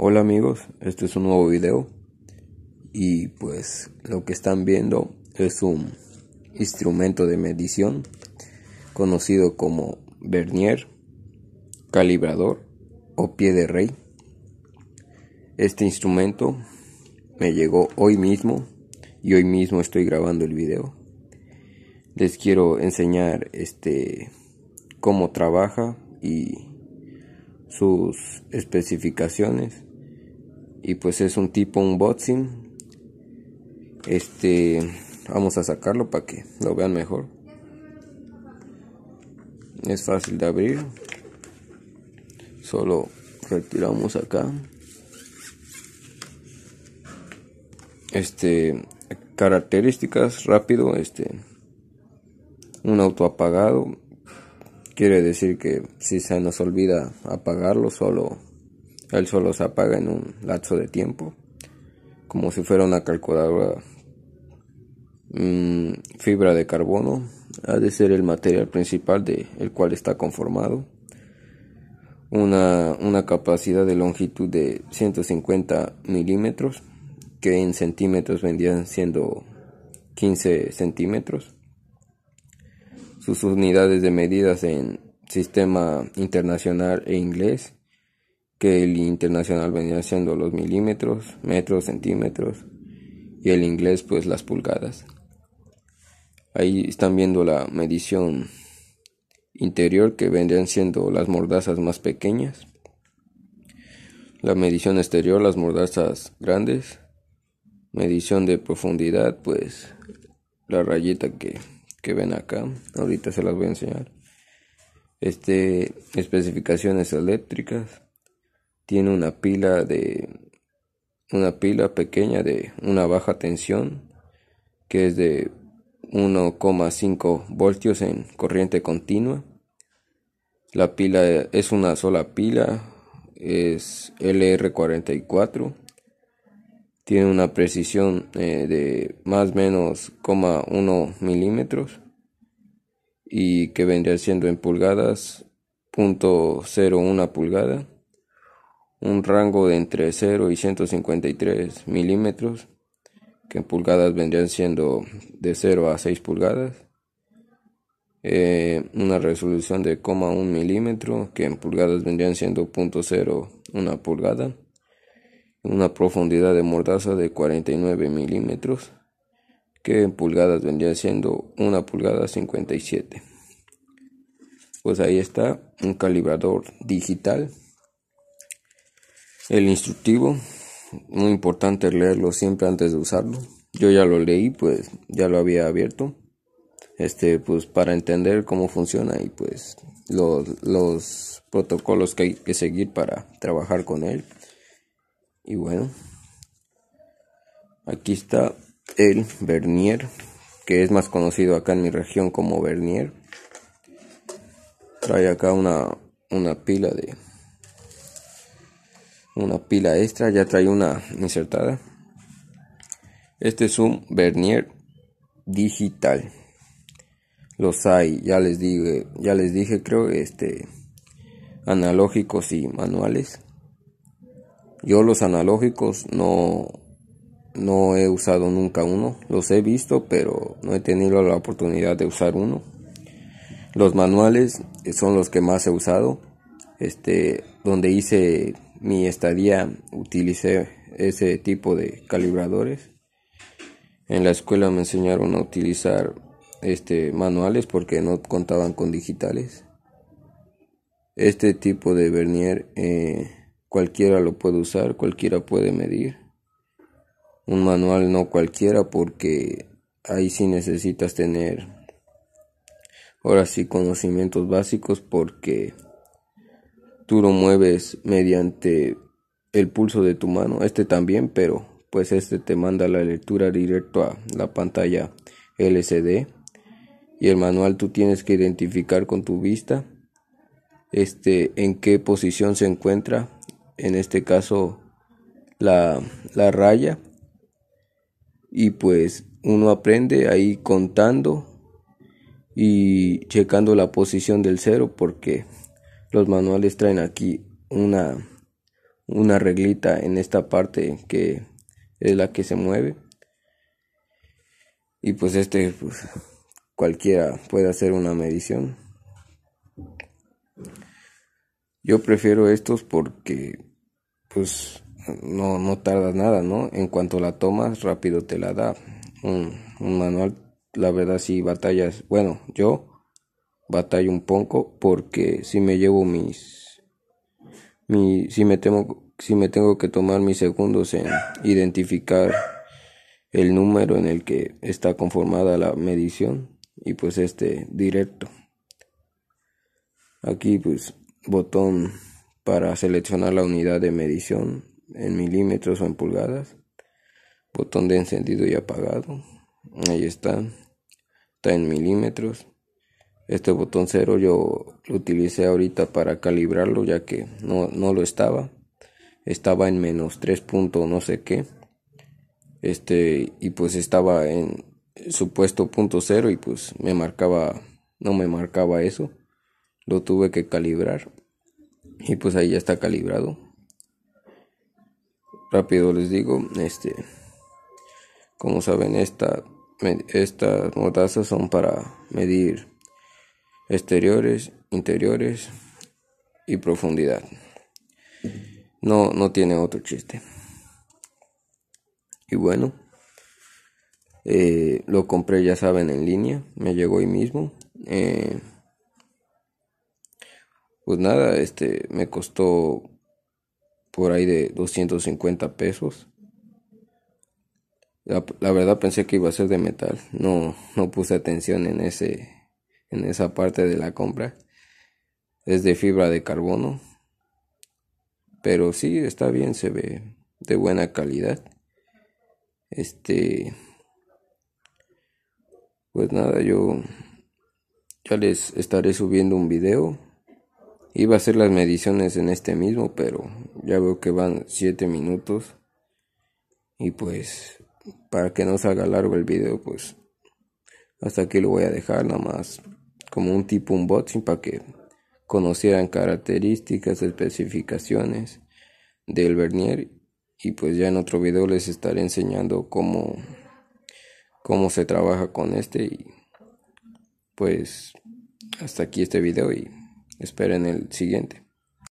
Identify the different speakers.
Speaker 1: Hola amigos, este es un nuevo video y pues lo que están viendo es un instrumento de medición conocido como vernier, calibrador o pie de rey. Este instrumento me llegó hoy mismo y hoy mismo estoy grabando el video. Les quiero enseñar este cómo trabaja y sus especificaciones y pues es un tipo un unboxing este vamos a sacarlo para que lo vean mejor es fácil de abrir solo retiramos acá este características rápido este un auto apagado quiere decir que si se nos olvida apagarlo solo él solo se apaga en un lapso de tiempo, como si fuera una calculadora mm, fibra de carbono. Ha de ser el material principal del cual está conformado. Una, una, capacidad de longitud de 150 milímetros, que en centímetros vendían siendo 15 centímetros. Sus unidades de medidas en sistema internacional e inglés que el internacional vendría siendo los milímetros, metros, centímetros y el inglés pues las pulgadas. Ahí están viendo la medición interior que vendrían siendo las mordazas más pequeñas. La medición exterior, las mordazas grandes. Medición de profundidad, pues la rayita que, que ven acá. Ahorita se las voy a enseñar. Este, especificaciones eléctricas tiene una pila de una pila pequeña de una baja tensión que es de 1,5 voltios en corriente continua. La pila es una sola pila, es LR44. Tiene una precisión eh, de más o menos 0,1 milímetros y que vendría siendo en pulgadas 0.01 pulgada un rango de entre 0 y 153 milímetros, que en pulgadas vendrían siendo de 0 a 6 pulgadas. Eh, una resolución de 0,1 milímetro, que en pulgadas vendrían siendo 0.01 pulgada. Una profundidad de mordaza de 49 milímetros, que en pulgadas vendría siendo 1 pulgada 57. Pues ahí está un calibrador digital. El instructivo, muy importante leerlo siempre antes de usarlo. Yo ya lo leí, pues ya lo había abierto. Este, pues para entender cómo funciona y pues los, los protocolos que hay que seguir para trabajar con él. Y bueno, aquí está el vernier, que es más conocido acá en mi región como vernier. Trae acá una, una pila de una pila extra, ya trae una insertada. Este es un vernier digital. Los hay, ya les dije, ya les dije, creo, este analógicos y manuales. Yo los analógicos no no he usado nunca uno, los he visto, pero no he tenido la oportunidad de usar uno. Los manuales son los que más he usado. Este, donde hice mi estadía utilicé ese tipo de calibradores. En la escuela me enseñaron a utilizar este manuales porque no contaban con digitales. Este tipo de vernier eh, cualquiera lo puede usar, cualquiera puede medir. Un manual no cualquiera porque ahí sí necesitas tener ahora sí conocimientos básicos porque tú lo mueves mediante el pulso de tu mano, este también, pero pues este te manda la lectura directo a la pantalla LCD y el manual tú tienes que identificar con tu vista este en qué posición se encuentra en este caso la, la raya y pues uno aprende ahí contando y checando la posición del cero porque los manuales traen aquí una, una reglita en esta parte que es la que se mueve. Y pues este, pues cualquiera puede hacer una medición. Yo prefiero estos porque pues no, no tardas nada, ¿no? En cuanto la tomas, rápido te la da. Un, manual, la verdad, si sí batallas. Bueno, yo Batalla un poco porque si me llevo mis, mi, si me temo, si me tengo que tomar mis segundos en identificar el número en el que está conformada la medición y pues este directo. Aquí pues botón para seleccionar la unidad de medición en milímetros o en pulgadas. Botón de encendido y apagado. Ahí está. Está en milímetros. Este botón cero yo lo utilicé ahorita para calibrarlo ya que no, no lo estaba. Estaba en menos 3 puntos. no sé qué. Este y pues estaba en supuesto punto cero y pues me marcaba no me marcaba eso. Lo tuve que calibrar. Y pues ahí ya está calibrado. Rápido les digo, este como saben esta, estas mordazas son para medir exteriores, interiores y profundidad. No, no tiene otro chiste. Y bueno, eh, lo compré, ya saben, en línea. Me llegó ahí mismo. Eh, pues nada, este me costó por ahí de 250 pesos. La, la, verdad pensé que iba a ser de metal. No, no puse atención en ese en esa parte de la compra. Es de fibra de carbono. Pero si está bien, se ve de buena calidad. Este. Pues nada, yo ya les estaré subiendo un video. Iba a hacer las mediciones en este mismo, pero ya veo que van 7 minutos. Y pues, para que no salga largo el video, pues hasta aquí lo voy a dejar nada más como un tipo unboxing para que conocieran características, especificaciones del Bernier. y pues ya en otro video les estaré enseñando cómo cómo se trabaja con este y pues hasta aquí este video y esperen el siguiente.